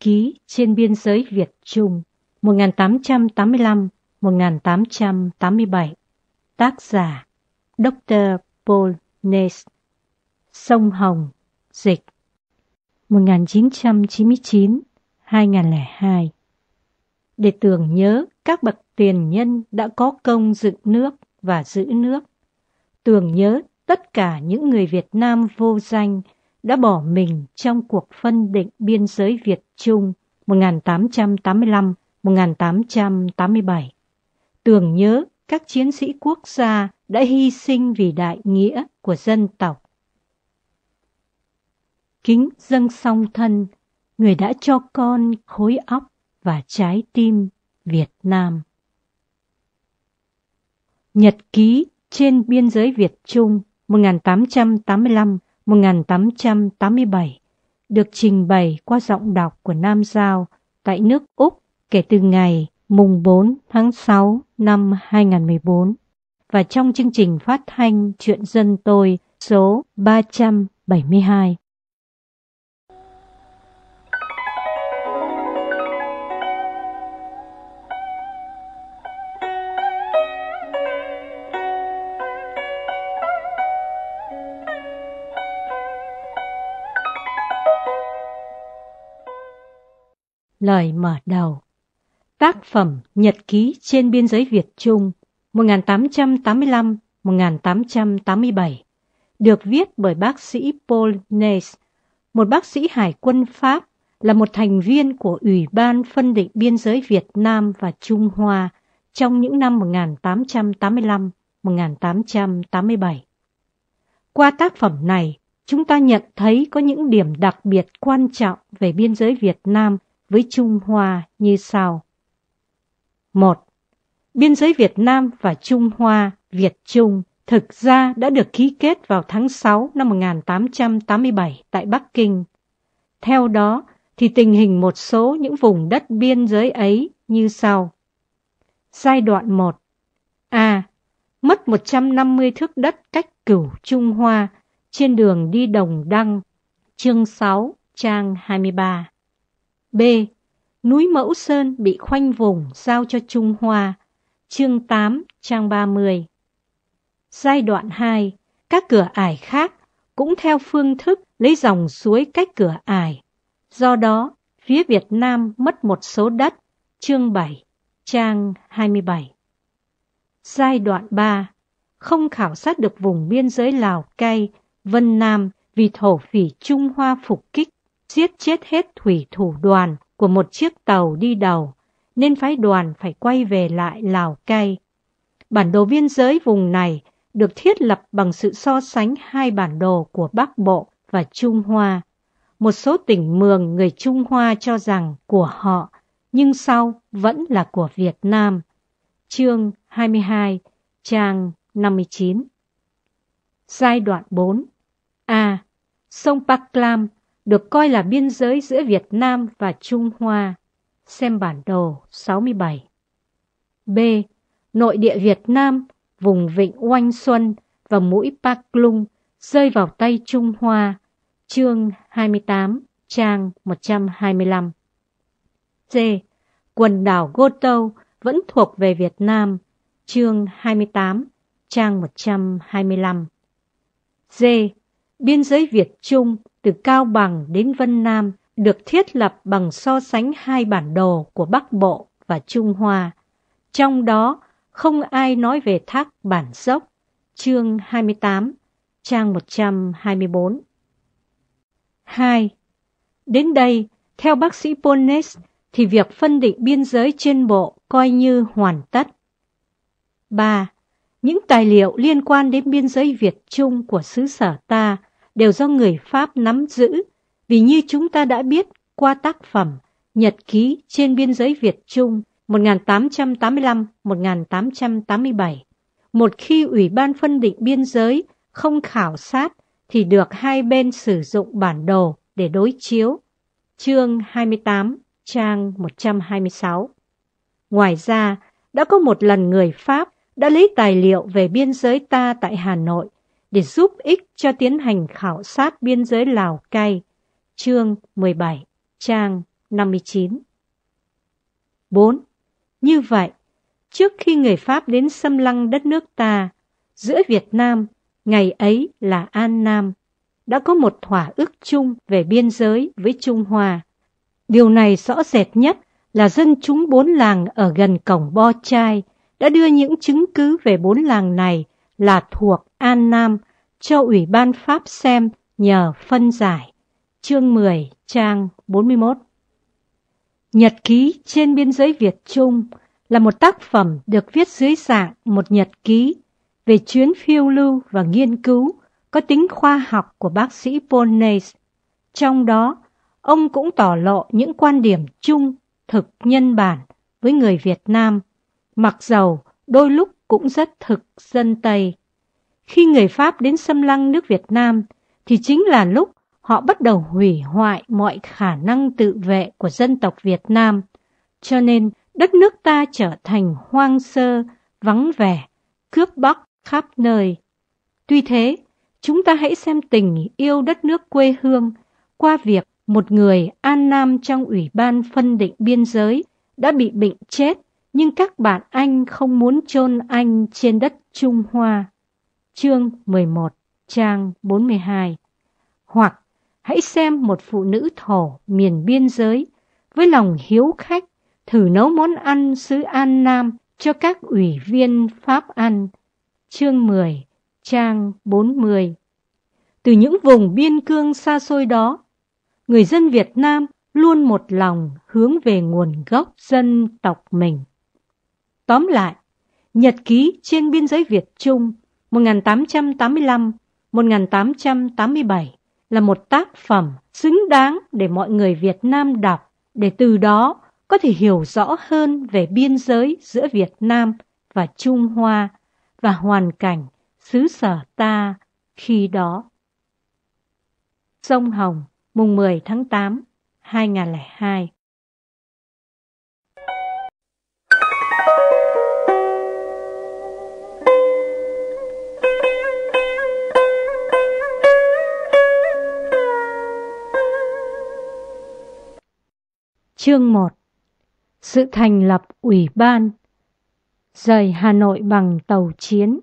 ký trên biên giới Việt Trung 1885-1887. Tác giả Dr. Paul Ness Sông Hồng Dịch 1999-2002 Để tưởng nhớ các bậc tiền nhân đã có công dựng nước và giữ nước. Tưởng nhớ tất cả những người Việt Nam vô danh đã bỏ mình trong cuộc phân định biên giới Việt-Trung 1885-1887. Tưởng nhớ các chiến sĩ quốc gia đã hy sinh vì đại nghĩa của dân tộc. Kính dâng song thân, người đã cho con khối óc và trái tim Việt Nam. Nhật ký trên biên giới Việt Trung 1885 1887 được trình bày qua giọng đọc của Nam Giao tại nước Úc kể từ ngày mùng 4 tháng 6 năm 2014 và trong chương trình phát thanh Chuyện Dân Tôi số 372. Lời mở đầu Tác phẩm Nhật ký trên biên giới Việt-Trung 1885-1887 được viết bởi bác sĩ Paul Nace, một bác sĩ hải quân Pháp là một thành viên của Ủy ban phân định biên giới Việt Nam và Trung Hoa trong những năm 1885-1887. Qua tác phẩm này, chúng ta nhận thấy có những điểm đặc biệt quan trọng về biên giới Việt Nam – với Trung Hoa như sau. 1. Biên giới Việt Nam và Trung Hoa, Việt Trung thực ra đã được ký kết vào tháng 6 năm 1887 tại Bắc Kinh. Theo đó thì tình hình một số những vùng đất biên giới ấy như sau. Giai đoạn 1 A. Mất 150 thước đất cách cửu Trung Hoa trên đường đi Đồng Đăng, chương 6, trang 23. B. Núi Mẫu Sơn bị khoanh vùng giao cho Trung Hoa, chương 8, trang 30. Giai đoạn 2, các cửa ải khác cũng theo phương thức lấy dòng suối cách cửa ải. Do đó, phía Việt Nam mất một số đất, chương 7, trang 27. Giai đoạn 3, không khảo sát được vùng biên giới Lào Cai, Vân Nam vì thổ phỉ Trung Hoa phục kích giết chết hết thủy thủ đoàn của một chiếc tàu đi đầu, nên phái đoàn phải quay về lại Lào Cai. Bản đồ biên giới vùng này được thiết lập bằng sự so sánh hai bản đồ của Bắc Bộ và Trung Hoa. Một số tỉnh mường người Trung Hoa cho rằng của họ, nhưng sau vẫn là của Việt Nam. Chương 22, trang 59 Giai đoạn 4 A. Sông Paklam được coi là biên giới giữa Việt Nam và Trung Hoa. Xem bản đồ 67. B. Nội địa Việt Nam, vùng vịnh Oanh Xuân và mũi Paklung rơi vào tay Trung Hoa. Chương 28, trang 125. C. Quần đảo Goto vẫn thuộc về Việt Nam. Chương 28, trang 125. D. Biên giới Việt Trung từ Cao Bằng đến Vân Nam được thiết lập bằng so sánh hai bản đồ của Bắc Bộ và Trung Hoa. Trong đó, không ai nói về thác Bản Dốc, chương 28, trang 124. 2. Đến đây, theo bác sĩ Polnes, thì việc phân định biên giới trên bộ coi như hoàn tất. 3. Những tài liệu liên quan đến biên giới Việt-Trung của xứ sở ta – đều do người Pháp nắm giữ, vì như chúng ta đã biết qua tác phẩm Nhật ký trên biên giới Việt-Trung 1885-1887. Một khi Ủy ban phân định biên giới không khảo sát thì được hai bên sử dụng bản đồ để đối chiếu. Chương 28, trang 126. Ngoài ra, đã có một lần người Pháp đã lấy tài liệu về biên giới ta tại Hà Nội để giúp ích cho tiến hành khảo sát biên giới Lào Cai, chương 17, trang 59. 4. Như vậy, trước khi người Pháp đến xâm lăng đất nước ta, giữa Việt Nam, ngày ấy là An Nam, đã có một thỏa ước chung về biên giới với Trung Hoa. Điều này rõ rệt nhất là dân chúng bốn làng ở gần cổng Bo Chai đã đưa những chứng cứ về bốn làng này là thuộc An Nam cho Ủy ban Pháp xem nhờ phân giải. Chương 10, trang 41 Nhật ký trên biên giới Việt-Trung là một tác phẩm được viết dưới dạng một nhật ký về chuyến phiêu lưu và nghiên cứu có tính khoa học của bác sĩ Paul Trong đó, ông cũng tỏ lộ những quan điểm chung thực nhân bản với người Việt Nam, mặc dầu đôi lúc cũng rất thực dân Tây. Khi người Pháp đến xâm lăng nước Việt Nam thì chính là lúc họ bắt đầu hủy hoại mọi khả năng tự vệ của dân tộc Việt Nam. Cho nên đất nước ta trở thành hoang sơ, vắng vẻ, cướp bóc khắp nơi. Tuy thế, chúng ta hãy xem tình yêu đất nước quê hương qua việc một người An Nam trong Ủy ban phân định biên giới đã bị bệnh chết nhưng các bạn anh không muốn chôn anh trên đất Trung Hoa. Chương 11, trang 42 Hoặc hãy xem một phụ nữ thổ miền biên giới với lòng hiếu khách thử nấu món ăn xứ An Nam cho các ủy viên Pháp ăn. Chương 10, trang 40 Từ những vùng biên cương xa xôi đó, người dân Việt Nam luôn một lòng hướng về nguồn gốc dân tộc mình. Tóm lại, Nhật ký trên biên giới Việt-Trung 1885-1887 là một tác phẩm xứng đáng để mọi người Việt Nam đọc, để từ đó có thể hiểu rõ hơn về biên giới giữa Việt Nam và Trung Hoa và hoàn cảnh xứ sở ta khi đó. Sông Hồng, mùng 10 tháng 8, 2002 Chương 1 Sự thành lập Ủy ban Rời Hà Nội bằng tàu chiến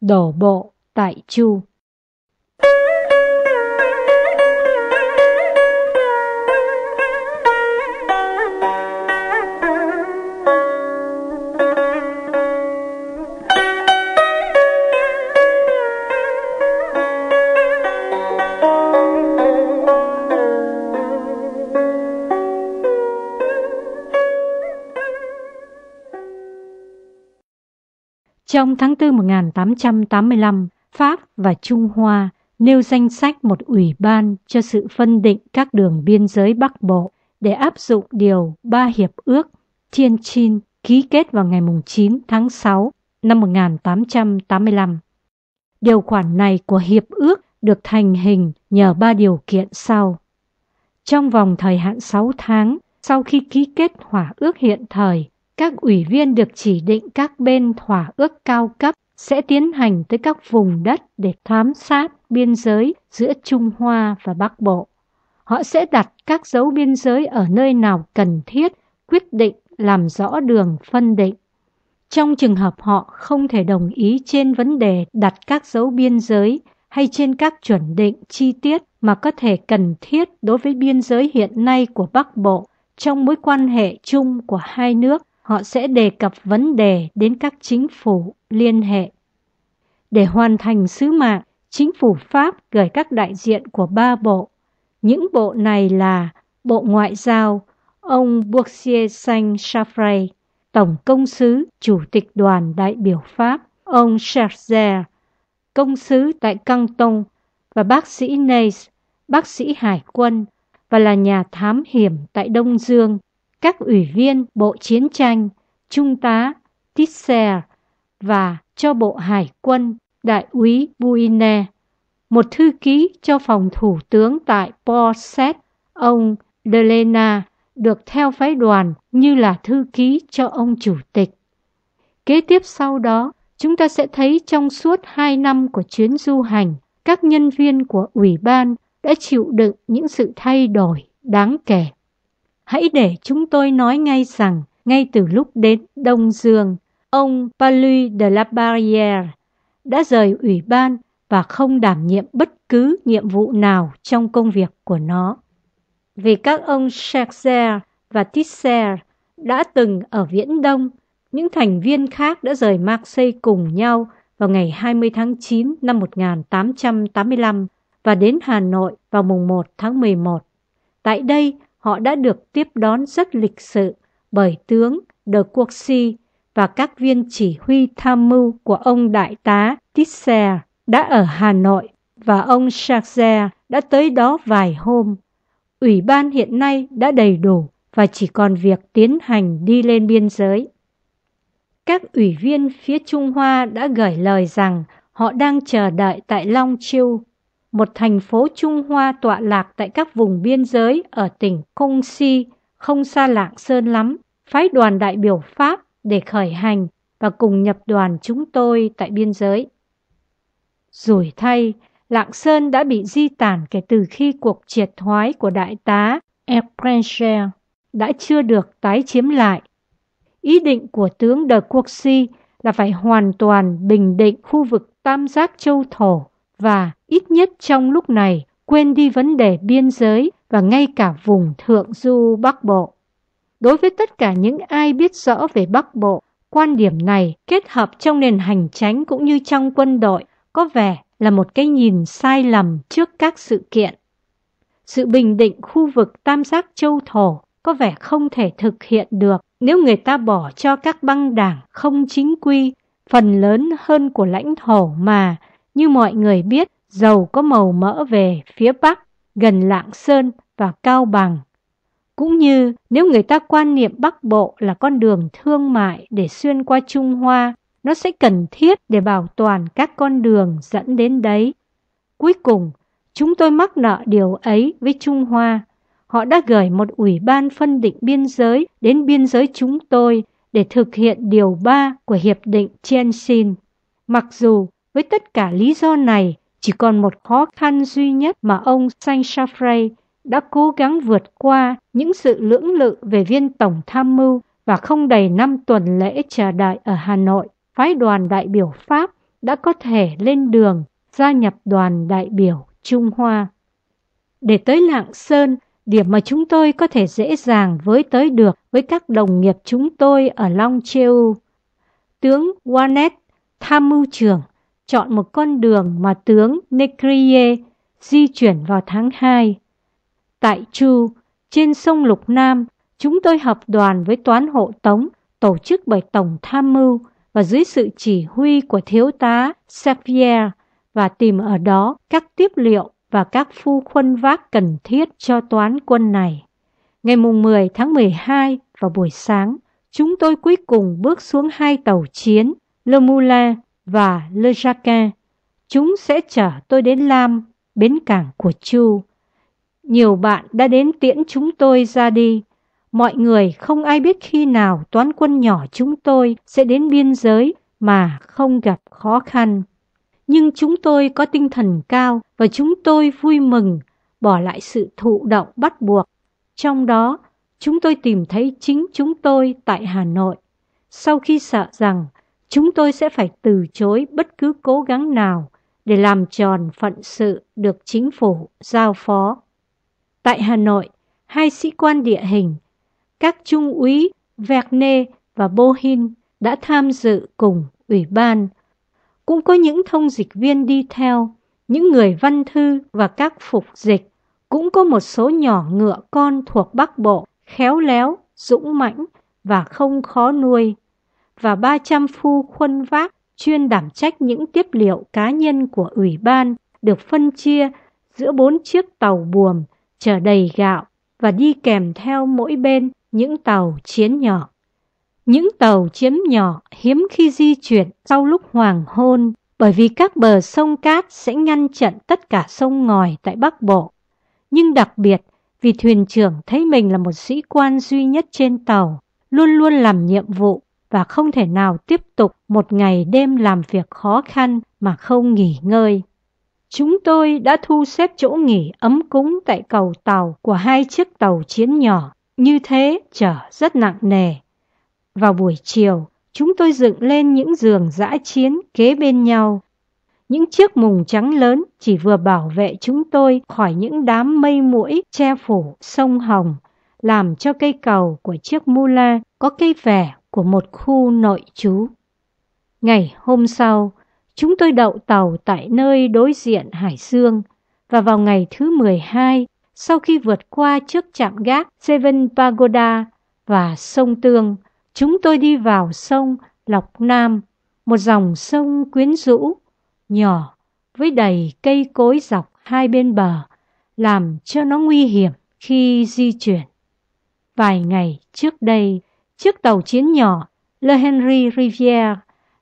Đổ bộ tại Chu Trong tháng 4 1885, Pháp và Trung Hoa nêu danh sách một ủy ban cho sự phân định các đường biên giới Bắc Bộ để áp dụng điều ba hiệp ước Thiên Chin ký kết vào ngày 9 tháng 6 năm 1885. Điều khoản này của hiệp ước được thành hình nhờ ba điều kiện sau. Trong vòng thời hạn 6 tháng sau khi ký kết hỏa ước hiện thời, các ủy viên được chỉ định các bên thỏa ước cao cấp sẽ tiến hành tới các vùng đất để thám sát biên giới giữa Trung Hoa và Bắc Bộ. Họ sẽ đặt các dấu biên giới ở nơi nào cần thiết, quyết định làm rõ đường phân định. Trong trường hợp họ không thể đồng ý trên vấn đề đặt các dấu biên giới hay trên các chuẩn định chi tiết mà có thể cần thiết đối với biên giới hiện nay của Bắc Bộ trong mối quan hệ chung của hai nước họ sẽ đề cập vấn đề đến các chính phủ liên hệ. Để hoàn thành sứ mạng, chính phủ Pháp gửi các đại diện của ba bộ. Những bộ này là Bộ Ngoại giao, ông Boursier Saint Chaffray, Tổng Công sứ Chủ tịch đoàn đại biểu Pháp, ông Charger, Công sứ tại Căng Tông và bác sĩ Nace, bác sĩ hải quân và là nhà thám hiểm tại Đông Dương các ủy viên Bộ Chiến tranh, Trung tá Tisser và cho Bộ Hải quân Đại úy Buine, một thư ký cho phòng thủ tướng tại Porset, ông Delena được theo phái đoàn như là thư ký cho ông chủ tịch. Kế tiếp sau đó, chúng ta sẽ thấy trong suốt hai năm của chuyến du hành, các nhân viên của ủy ban đã chịu đựng những sự thay đổi đáng kể. Hãy để chúng tôi nói ngay rằng, ngay từ lúc đến Đông Dương, ông Palu de la Barrière đã rời ủy ban và không đảm nhiệm bất cứ nhiệm vụ nào trong công việc của nó. Vì các ông Chercher và Tisser đã từng ở Viễn Đông, những thành viên khác đã rời Marseille cùng nhau vào ngày 20 tháng 9 năm 1885 và đến Hà Nội vào mùng 1 tháng 11. Tại đây, họ đã được tiếp đón rất lịch sự bởi tướng De Si và các viên chỉ huy tham mưu của ông đại tá Tisser đã ở Hà Nội và ông Charger đã tới đó vài hôm. Ủy ban hiện nay đã đầy đủ và chỉ còn việc tiến hành đi lên biên giới. Các ủy viên phía Trung Hoa đã gửi lời rằng họ đang chờ đợi tại Long Chiêu một thành phố Trung Hoa tọa lạc tại các vùng biên giới ở tỉnh Công Si, không xa Lạng Sơn lắm, phái đoàn đại biểu Pháp để khởi hành và cùng nhập đoàn chúng tôi tại biên giới. Rủi thay, Lạng Sơn đã bị di tản kể từ khi cuộc triệt thoái của đại tá Epprencher đã chưa được tái chiếm lại. Ý định của tướng de Si là phải hoàn toàn bình định khu vực tam giác châu thổ và ít nhất trong lúc này quên đi vấn đề biên giới và ngay cả vùng thượng du Bắc Bộ. Đối với tất cả những ai biết rõ về Bắc Bộ, quan điểm này kết hợp trong nền hành tránh cũng như trong quân đội có vẻ là một cái nhìn sai lầm trước các sự kiện. Sự bình định khu vực tam giác châu thổ có vẻ không thể thực hiện được nếu người ta bỏ cho các băng đảng không chính quy phần lớn hơn của lãnh thổ mà như mọi người biết, dầu có màu mỡ về phía Bắc, gần Lạng Sơn và Cao Bằng. Cũng như nếu người ta quan niệm Bắc Bộ là con đường thương mại để xuyên qua Trung Hoa, nó sẽ cần thiết để bảo toàn các con đường dẫn đến đấy. Cuối cùng, chúng tôi mắc nợ điều ấy với Trung Hoa. Họ đã gửi một ủy ban phân định biên giới đến biên giới chúng tôi để thực hiện điều 3 của Hiệp định Tianjin. Mặc dù với tất cả lý do này, chỉ còn một khó khăn duy nhất mà ông Saint Chaffray đã cố gắng vượt qua những sự lưỡng lự về viên tổng tham mưu và không đầy năm tuần lễ chờ đợi ở Hà Nội, phái đoàn đại biểu Pháp đã có thể lên đường gia nhập đoàn đại biểu Trung Hoa. Để tới Lạng Sơn, điểm mà chúng tôi có thể dễ dàng với tới được với các đồng nghiệp chúng tôi ở Long Cheu. Tướng Wanet, tham mưu trưởng, chọn một con đường mà tướng Nekriye di chuyển vào tháng 2. Tại Chu, trên sông Lục Nam, chúng tôi hợp đoàn với toán hộ tống tổ chức bởi Tổng Tham mưu và dưới sự chỉ huy của Thiếu tá Xavier và tìm ở đó các tiếp liệu và các phu khuân vác cần thiết cho toán quân này. Ngày mùng 10 tháng 12 vào buổi sáng, chúng tôi cuối cùng bước xuống hai tàu chiến Le Moulin và Le Jacquin. Chúng sẽ chở tôi đến Lam, bến cảng của Chu. Nhiều bạn đã đến tiễn chúng tôi ra đi. Mọi người không ai biết khi nào toán quân nhỏ chúng tôi sẽ đến biên giới mà không gặp khó khăn. Nhưng chúng tôi có tinh thần cao và chúng tôi vui mừng bỏ lại sự thụ động bắt buộc. Trong đó, chúng tôi tìm thấy chính chúng tôi tại Hà Nội. Sau khi sợ rằng chúng tôi sẽ phải từ chối bất cứ cố gắng nào để làm tròn phận sự được chính phủ giao phó. Tại Hà Nội, hai sĩ quan địa hình, các trung úy Verne và Bohin đã tham dự cùng ủy ban. Cũng có những thông dịch viên đi theo, những người văn thư và các phục dịch. Cũng có một số nhỏ ngựa con thuộc Bắc Bộ, khéo léo, dũng mãnh và không khó nuôi và 300 phu khuân vác chuyên đảm trách những tiếp liệu cá nhân của ủy ban được phân chia giữa bốn chiếc tàu buồm chở đầy gạo và đi kèm theo mỗi bên những tàu chiến nhỏ. Những tàu chiến nhỏ hiếm khi di chuyển sau lúc hoàng hôn bởi vì các bờ sông cát sẽ ngăn chặn tất cả sông ngòi tại Bắc Bộ. Nhưng đặc biệt vì thuyền trưởng thấy mình là một sĩ quan duy nhất trên tàu, luôn luôn làm nhiệm vụ và không thể nào tiếp tục một ngày đêm làm việc khó khăn mà không nghỉ ngơi. Chúng tôi đã thu xếp chỗ nghỉ ấm cúng tại cầu tàu của hai chiếc tàu chiến nhỏ, như thế trở rất nặng nề. Vào buổi chiều, chúng tôi dựng lên những giường dã chiến kế bên nhau. Những chiếc mùng trắng lớn chỉ vừa bảo vệ chúng tôi khỏi những đám mây mũi che phủ sông Hồng, làm cho cây cầu của chiếc mula có cây vẻ của một khu nội trú. Ngày hôm sau, chúng tôi đậu tàu tại nơi đối diện Hải Dương và vào ngày thứ 12, sau khi vượt qua trước trạm gác Seven Pagoda và sông Tương, chúng tôi đi vào sông Lộc Nam, một dòng sông quyến rũ, nhỏ, với đầy cây cối dọc hai bên bờ, làm cho nó nguy hiểm khi di chuyển. Vài ngày trước đây, Chiếc tàu chiến nhỏ Le Henry Riviere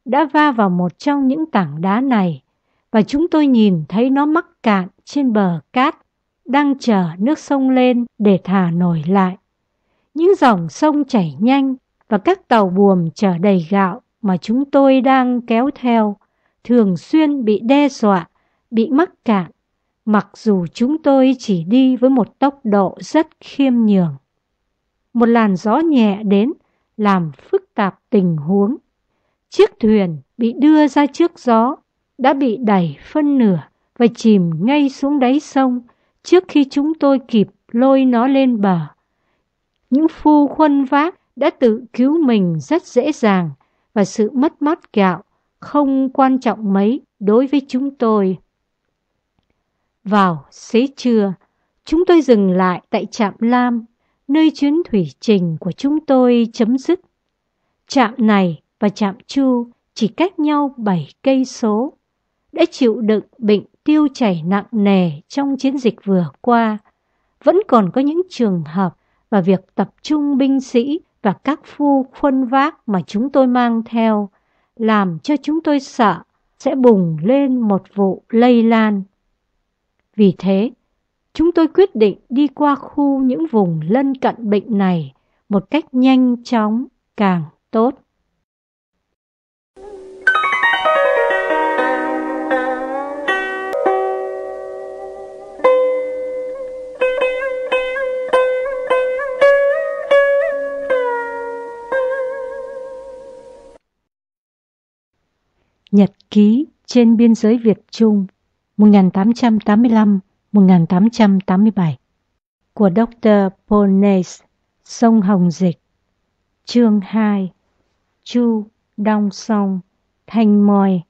đã va vào một trong những tảng đá này và chúng tôi nhìn thấy nó mắc cạn trên bờ cát đang chờ nước sông lên để thả nổi lại. Những dòng sông chảy nhanh và các tàu buồm chở đầy gạo mà chúng tôi đang kéo theo thường xuyên bị đe dọa, bị mắc cạn, mặc dù chúng tôi chỉ đi với một tốc độ rất khiêm nhường. Một làn gió nhẹ đến làm phức tạp tình huống. Chiếc thuyền bị đưa ra trước gió đã bị đẩy phân nửa và chìm ngay xuống đáy sông trước khi chúng tôi kịp lôi nó lên bờ. Những phu khuân vác đã tự cứu mình rất dễ dàng và sự mất mát gạo không quan trọng mấy đối với chúng tôi. Vào xế trưa, chúng tôi dừng lại tại trạm Lam nơi chuyến thủy trình của chúng tôi chấm dứt. Trạm này và trạm Chu chỉ cách nhau 7 cây số, đã chịu đựng bệnh tiêu chảy nặng nề trong chiến dịch vừa qua, vẫn còn có những trường hợp và việc tập trung binh sĩ và các phu khuân vác mà chúng tôi mang theo làm cho chúng tôi sợ sẽ bùng lên một vụ lây lan. Vì thế, chúng tôi quyết định đi qua khu những vùng lân cận bệnh này một cách nhanh chóng càng tốt. Nhật ký trên biên giới Việt Trung 1885 1887 của Dr. Polnes, Sông Hồng Dịch, chương 2, Chu Đông Song, Thanh Moi,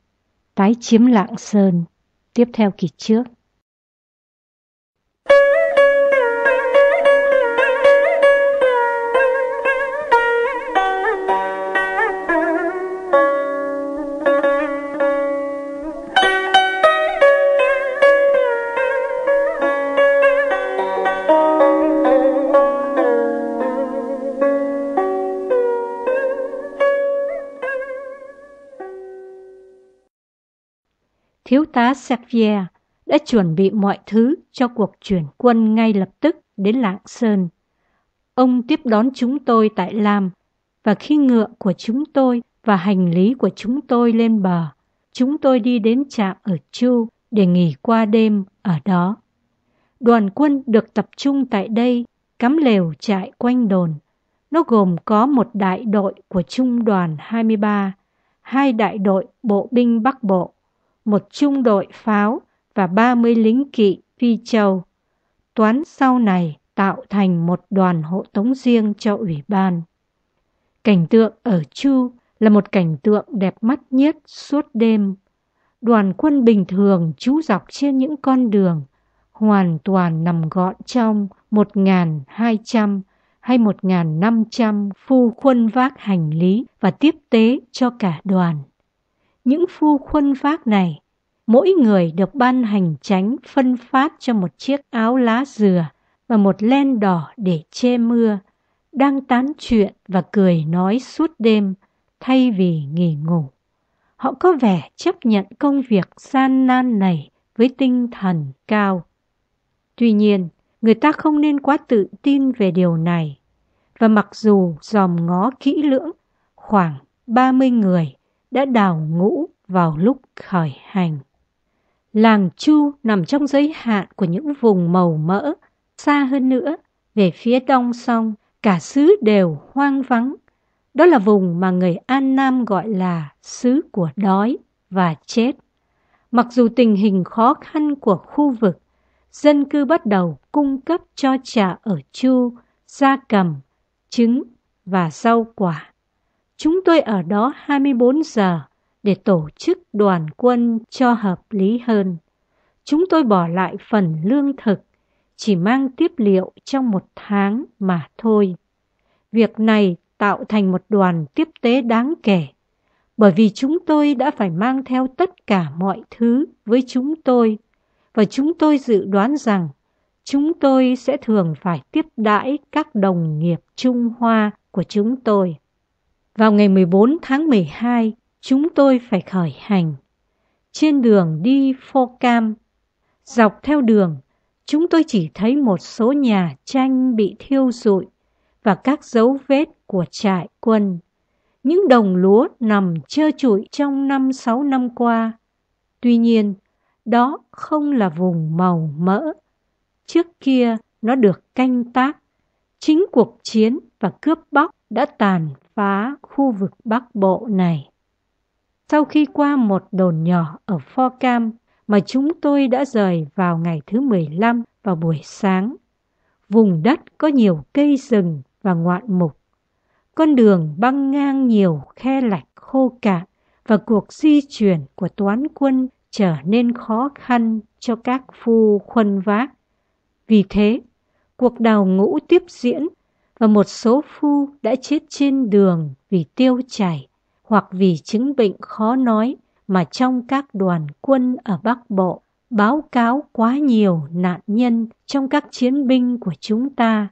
tái chiếm Lạng Sơn, tiếp theo kỳ trước. thiếu tá Xavier đã chuẩn bị mọi thứ cho cuộc chuyển quân ngay lập tức đến Lạng Sơn. Ông tiếp đón chúng tôi tại Lam và khi ngựa của chúng tôi và hành lý của chúng tôi lên bờ, chúng tôi đi đến trạm ở Chu để nghỉ qua đêm ở đó. Đoàn quân được tập trung tại đây, cắm lều trại quanh đồn. Nó gồm có một đại đội của Trung đoàn 23, hai đại đội bộ binh Bắc Bộ một trung đội pháo và 30 lính kỵ phi châu. Toán sau này tạo thành một đoàn hộ tống riêng cho ủy ban. Cảnh tượng ở Chu là một cảnh tượng đẹp mắt nhất suốt đêm. Đoàn quân bình thường trú dọc trên những con đường, hoàn toàn nằm gọn trong 1.200 hay 1.500 phu quân vác hành lý và tiếp tế cho cả đoàn những phu khuân vác này, mỗi người được ban hành tránh phân phát cho một chiếc áo lá dừa và một len đỏ để che mưa, đang tán chuyện và cười nói suốt đêm thay vì nghỉ ngủ. Họ có vẻ chấp nhận công việc gian nan này với tinh thần cao. Tuy nhiên, người ta không nên quá tự tin về điều này. Và mặc dù dòm ngó kỹ lưỡng, khoảng 30 người đã đào ngũ vào lúc khởi hành. Làng Chu nằm trong giới hạn của những vùng màu mỡ, xa hơn nữa, về phía đông sông, cả xứ đều hoang vắng. Đó là vùng mà người An Nam gọi là xứ của đói và chết. Mặc dù tình hình khó khăn của khu vực, dân cư bắt đầu cung cấp cho trà ở Chu, gia cầm, trứng và rau quả. Chúng tôi ở đó 24 giờ để tổ chức đoàn quân cho hợp lý hơn. Chúng tôi bỏ lại phần lương thực, chỉ mang tiếp liệu trong một tháng mà thôi. Việc này tạo thành một đoàn tiếp tế đáng kể, bởi vì chúng tôi đã phải mang theo tất cả mọi thứ với chúng tôi, và chúng tôi dự đoán rằng chúng tôi sẽ thường phải tiếp đãi các đồng nghiệp Trung Hoa của chúng tôi. Vào ngày 14 tháng 12, chúng tôi phải khởi hành. Trên đường đi Phô Cam, dọc theo đường, chúng tôi chỉ thấy một số nhà tranh bị thiêu rụi và các dấu vết của trại quân. Những đồng lúa nằm trơ trụi trong 5-6 năm qua. Tuy nhiên, đó không là vùng màu mỡ. Trước kia, nó được canh tác. Chính cuộc chiến và cướp bóc đã tàn phá khu vực Bắc Bộ này. Sau khi qua một đồn nhỏ ở Pho Cam mà chúng tôi đã rời vào ngày thứ 15 vào buổi sáng, vùng đất có nhiều cây rừng và ngoạn mục. Con đường băng ngang nhiều khe lạch khô cạn và cuộc di chuyển của toán quân trở nên khó khăn cho các phu khuân vác. Vì thế, cuộc đào ngũ tiếp diễn và một số phu đã chết trên đường vì tiêu chảy hoặc vì chứng bệnh khó nói mà trong các đoàn quân ở Bắc Bộ báo cáo quá nhiều nạn nhân trong các chiến binh của chúng ta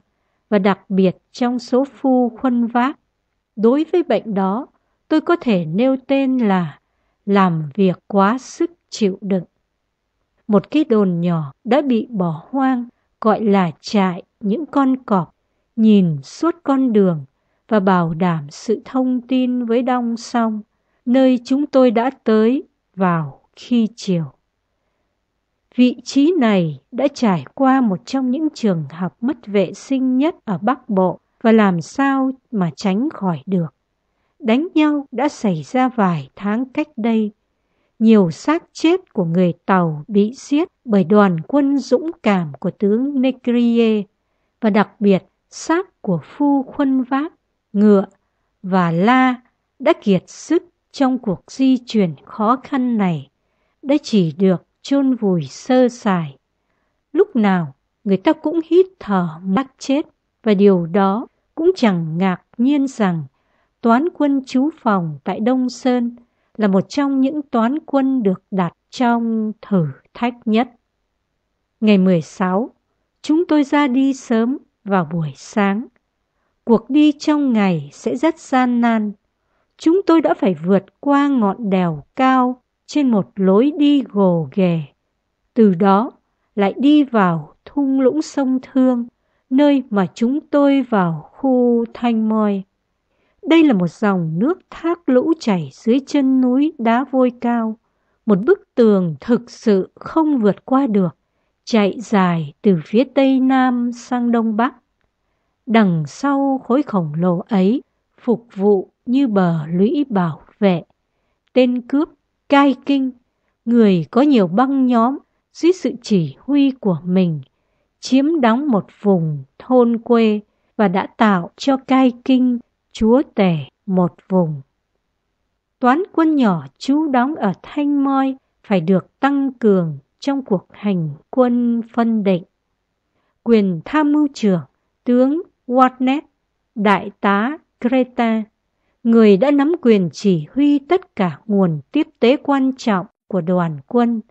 và đặc biệt trong số phu khuân vác. Đối với bệnh đó, tôi có thể nêu tên là làm việc quá sức chịu đựng. Một cái đồn nhỏ đã bị bỏ hoang gọi là trại những con cọp nhìn suốt con đường và bảo đảm sự thông tin với Đông Song, nơi chúng tôi đã tới vào khi chiều. Vị trí này đã trải qua một trong những trường hợp mất vệ sinh nhất ở Bắc Bộ và làm sao mà tránh khỏi được. Đánh nhau đã xảy ra vài tháng cách đây. Nhiều xác chết của người Tàu bị giết bởi đoàn quân dũng cảm của tướng Negrier và đặc biệt xác của phu khuân vác, ngựa và la đã kiệt sức trong cuộc di chuyển khó khăn này, đã chỉ được chôn vùi sơ sài. Lúc nào người ta cũng hít thở mắc chết và điều đó cũng chẳng ngạc nhiên rằng toán quân trú phòng tại Đông Sơn là một trong những toán quân được đặt trong thử thách nhất. Ngày 16, chúng tôi ra đi sớm vào buổi sáng. Cuộc đi trong ngày sẽ rất gian nan. Chúng tôi đã phải vượt qua ngọn đèo cao trên một lối đi gồ ghề. Từ đó lại đi vào thung lũng sông Thương, nơi mà chúng tôi vào khu Thanh Moi. Đây là một dòng nước thác lũ chảy dưới chân núi đá vôi cao, một bức tường thực sự không vượt qua được chạy dài từ phía tây nam sang đông bắc. Đằng sau khối khổng lồ ấy phục vụ như bờ lũy bảo vệ. Tên cướp, cai kinh, người có nhiều băng nhóm dưới sự chỉ huy của mình, chiếm đóng một vùng thôn quê và đã tạo cho cai kinh chúa tể một vùng. Toán quân nhỏ chú đóng ở Thanh Moi phải được tăng cường trong cuộc hành quân phân định. Quyền tham mưu trưởng, tướng Watnet, đại tá creta người đã nắm quyền chỉ huy tất cả nguồn tiếp tế quan trọng của đoàn quân,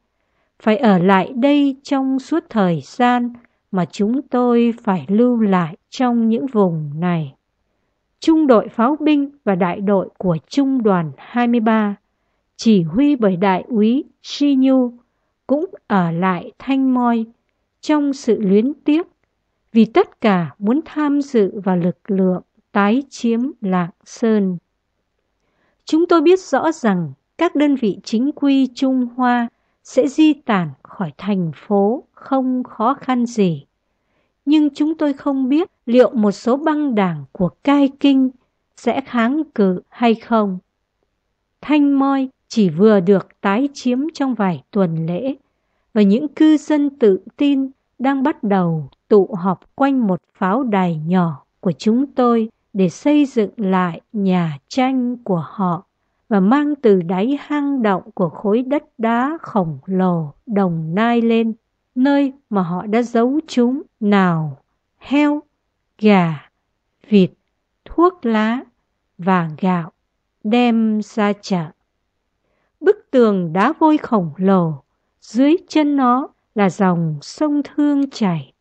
phải ở lại đây trong suốt thời gian mà chúng tôi phải lưu lại trong những vùng này. Trung đội pháo binh và đại đội của Trung đoàn 23, chỉ huy bởi đại úy Shinyu cũng ở lại thanh moi trong sự luyến tiếc vì tất cả muốn tham dự vào lực lượng tái chiếm Lạng Sơn. Chúng tôi biết rõ rằng các đơn vị chính quy Trung Hoa sẽ di tản khỏi thành phố không khó khăn gì. Nhưng chúng tôi không biết liệu một số băng đảng của Cai Kinh sẽ kháng cự hay không. Thanh Moi chỉ vừa được tái chiếm trong vài tuần lễ và những cư dân tự tin đang bắt đầu tụ họp quanh một pháo đài nhỏ của chúng tôi để xây dựng lại nhà tranh của họ và mang từ đáy hang động của khối đất đá khổng lồ đồng nai lên nơi mà họ đã giấu chúng nào heo gà vịt thuốc lá và gạo đem ra chợ bức tường đá vôi khổng lồ dưới chân nó là dòng sông Thương chảy,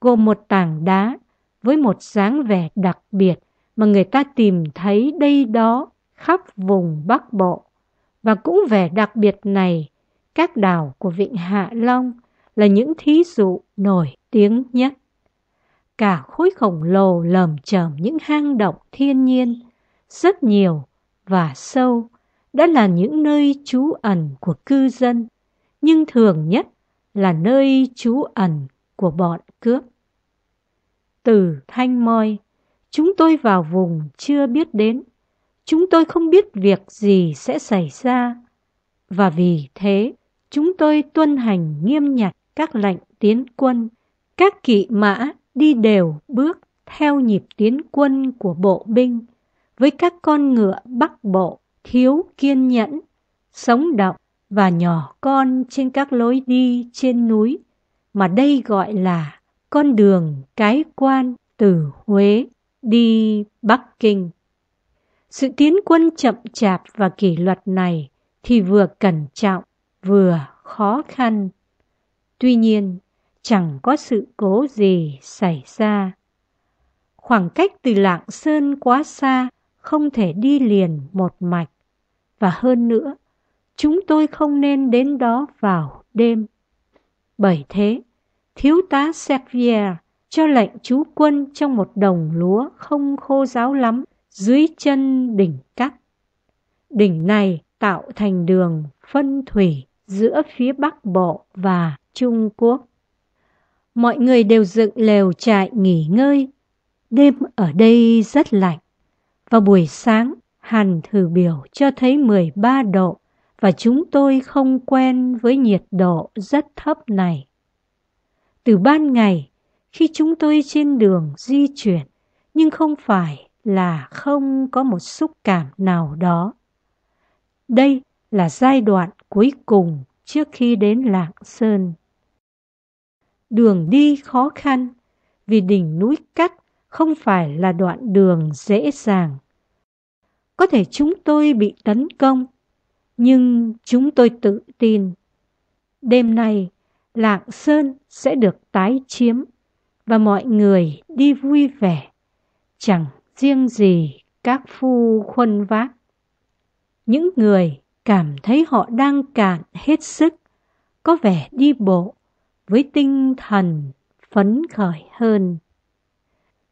gồm một tảng đá với một dáng vẻ đặc biệt mà người ta tìm thấy đây đó khắp vùng Bắc Bộ. Và cũng vẻ đặc biệt này, các đảo của Vịnh Hạ Long là những thí dụ nổi tiếng nhất. Cả khối khổng lồ lờm chởm những hang động thiên nhiên, rất nhiều và sâu, đã là những nơi trú ẩn của cư dân nhưng thường nhất là nơi trú ẩn của bọn cướp. Từ Thanh Moi, chúng tôi vào vùng chưa biết đến. Chúng tôi không biết việc gì sẽ xảy ra. Và vì thế, chúng tôi tuân hành nghiêm nhặt các lệnh tiến quân. Các kỵ mã đi đều bước theo nhịp tiến quân của bộ binh với các con ngựa bắc bộ thiếu kiên nhẫn, sống động và nhỏ con trên các lối đi trên núi, mà đây gọi là con đường cái quan từ Huế đi Bắc Kinh. Sự tiến quân chậm chạp và kỷ luật này thì vừa cẩn trọng vừa khó khăn. Tuy nhiên, chẳng có sự cố gì xảy ra. Khoảng cách từ Lạng Sơn quá xa, không thể đi liền một mạch. Và hơn nữa, chúng tôi không nên đến đó vào đêm. Bởi thế, thiếu tá Servier cho lệnh chú quân trong một đồng lúa không khô ráo lắm dưới chân đỉnh cắt. Đỉnh này tạo thành đường phân thủy giữa phía Bắc Bộ và Trung Quốc. Mọi người đều dựng lều trại nghỉ ngơi. Đêm ở đây rất lạnh. Vào buổi sáng, hàn thử biểu cho thấy 13 độ và chúng tôi không quen với nhiệt độ rất thấp này. Từ ban ngày, khi chúng tôi trên đường di chuyển, nhưng không phải là không có một xúc cảm nào đó. Đây là giai đoạn cuối cùng trước khi đến Lạng Sơn. Đường đi khó khăn vì đỉnh núi cắt không phải là đoạn đường dễ dàng. Có thể chúng tôi bị tấn công nhưng chúng tôi tự tin đêm nay Lạng Sơn sẽ được tái chiếm và mọi người đi vui vẻ, chẳng riêng gì các phu khuân vác. Những người cảm thấy họ đang cạn hết sức, có vẻ đi bộ với tinh thần phấn khởi hơn.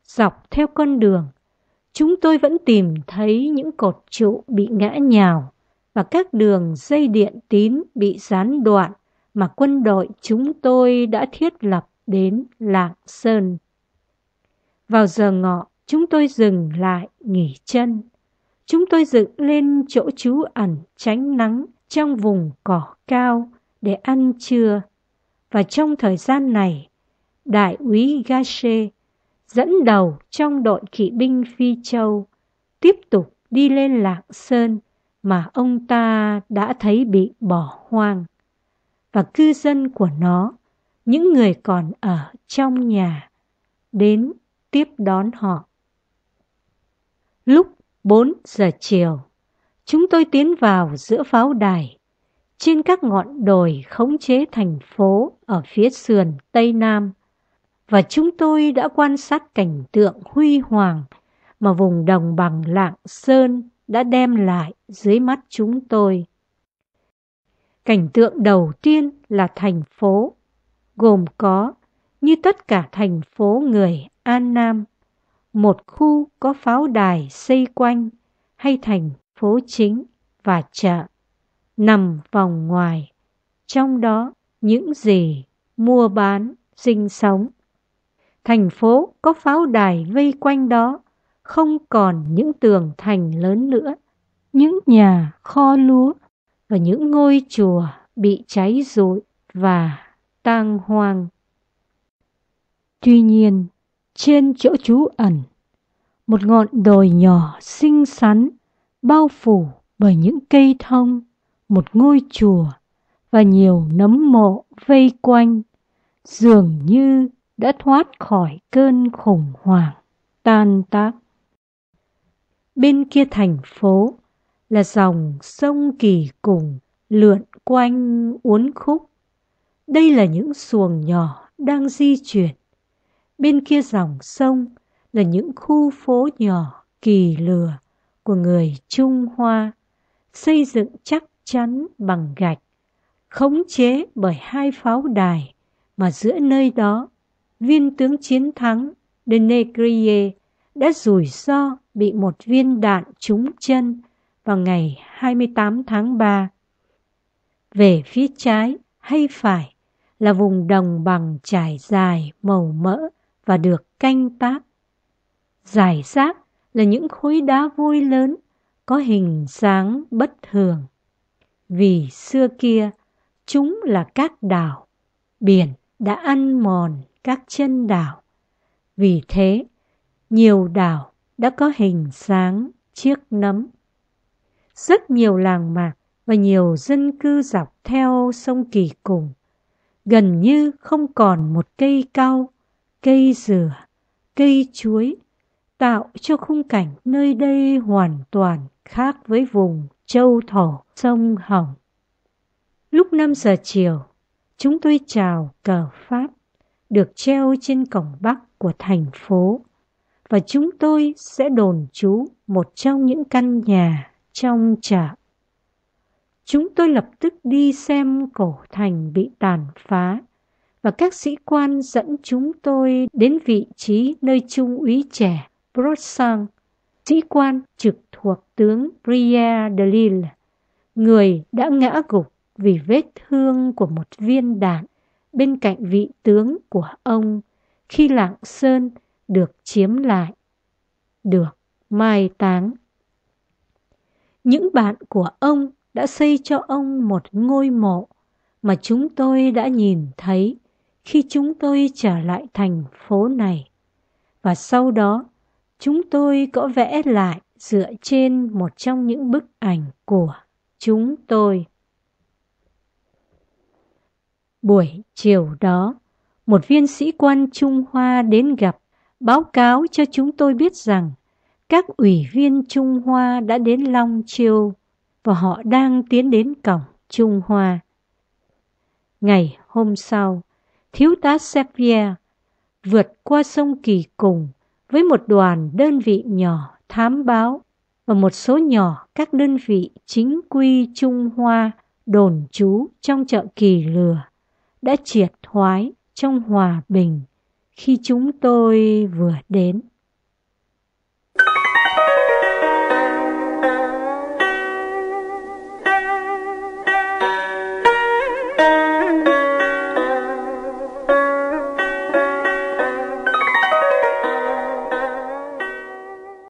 Dọc theo con đường, chúng tôi vẫn tìm thấy những cột trụ bị ngã nhào và các đường dây điện tín bị gián đoạn mà quân đội chúng tôi đã thiết lập đến Lạng Sơn. Vào giờ ngọ, chúng tôi dừng lại nghỉ chân. Chúng tôi dựng lên chỗ trú ẩn tránh nắng trong vùng cỏ cao để ăn trưa. Và trong thời gian này, Đại úy Gache dẫn đầu trong đội kỵ binh Phi Châu tiếp tục đi lên Lạng Sơn mà ông ta đã thấy bị bỏ hoang và cư dân của nó, những người còn ở trong nhà, đến tiếp đón họ. Lúc bốn giờ chiều, chúng tôi tiến vào giữa pháo đài, trên các ngọn đồi khống chế thành phố ở phía sườn Tây Nam, và chúng tôi đã quan sát cảnh tượng huy hoàng mà vùng đồng bằng Lạng Sơn đã đem lại dưới mắt chúng tôi. Cảnh tượng đầu tiên là thành phố, gồm có, như tất cả thành phố người An Nam, một khu có pháo đài xây quanh hay thành phố chính và chợ, nằm vòng ngoài, trong đó những gì mua bán, sinh sống. Thành phố có pháo đài vây quanh đó không còn những tường thành lớn nữa, những nhà kho lúa và những ngôi chùa bị cháy rụi và tang hoang. Tuy nhiên, trên chỗ trú ẩn, một ngọn đồi nhỏ xinh xắn bao phủ bởi những cây thông, một ngôi chùa và nhiều nấm mộ vây quanh, dường như đã thoát khỏi cơn khủng hoảng tan tác bên kia thành phố là dòng sông kỳ cùng lượn quanh uốn khúc. Đây là những xuồng nhỏ đang di chuyển. Bên kia dòng sông là những khu phố nhỏ kỳ lừa của người Trung Hoa, xây dựng chắc chắn bằng gạch, khống chế bởi hai pháo đài mà giữa nơi đó viên tướng chiến thắng Denegrier đã rủi ro bị một viên đạn trúng chân vào ngày 28 tháng 3. Về phía trái hay phải là vùng đồng bằng trải dài màu mỡ và được canh tác. Giải rác là những khối đá vôi lớn có hình dáng bất thường. Vì xưa kia, chúng là các đảo, biển đã ăn mòn các chân đảo. Vì thế, nhiều đảo đã có hình dáng chiếc nấm. Rất nhiều làng mạc và nhiều dân cư dọc theo sông Kỳ Cùng, gần như không còn một cây cao, cây dừa, cây chuối, tạo cho khung cảnh nơi đây hoàn toàn khác với vùng châu thổ sông Hồng. Lúc 5 giờ chiều, chúng tôi chào cờ Pháp được treo trên cổng Bắc của thành phố và chúng tôi sẽ đồn trú một trong những căn nhà trong trạm. Chúng tôi lập tức đi xem cổ thành bị tàn phá và các sĩ quan dẫn chúng tôi đến vị trí nơi trung úy trẻ Brodsang, sĩ quan trực thuộc tướng Priya Delil, người đã ngã gục vì vết thương của một viên đạn bên cạnh vị tướng của ông khi Lạng Sơn được chiếm lại, được mai táng. Những bạn của ông đã xây cho ông một ngôi mộ mà chúng tôi đã nhìn thấy khi chúng tôi trở lại thành phố này. Và sau đó, chúng tôi có vẽ lại dựa trên một trong những bức ảnh của chúng tôi. Buổi chiều đó, một viên sĩ quan Trung Hoa đến gặp báo cáo cho chúng tôi biết rằng các ủy viên Trung Hoa đã đến Long Chiêu và họ đang tiến đến cổng Trung Hoa. Ngày hôm sau, Thiếu tá Sevier vượt qua sông Kỳ Cùng với một đoàn đơn vị nhỏ thám báo và một số nhỏ các đơn vị chính quy Trung Hoa đồn trú trong chợ Kỳ Lừa đã triệt thoái trong hòa bình khi chúng tôi vừa đến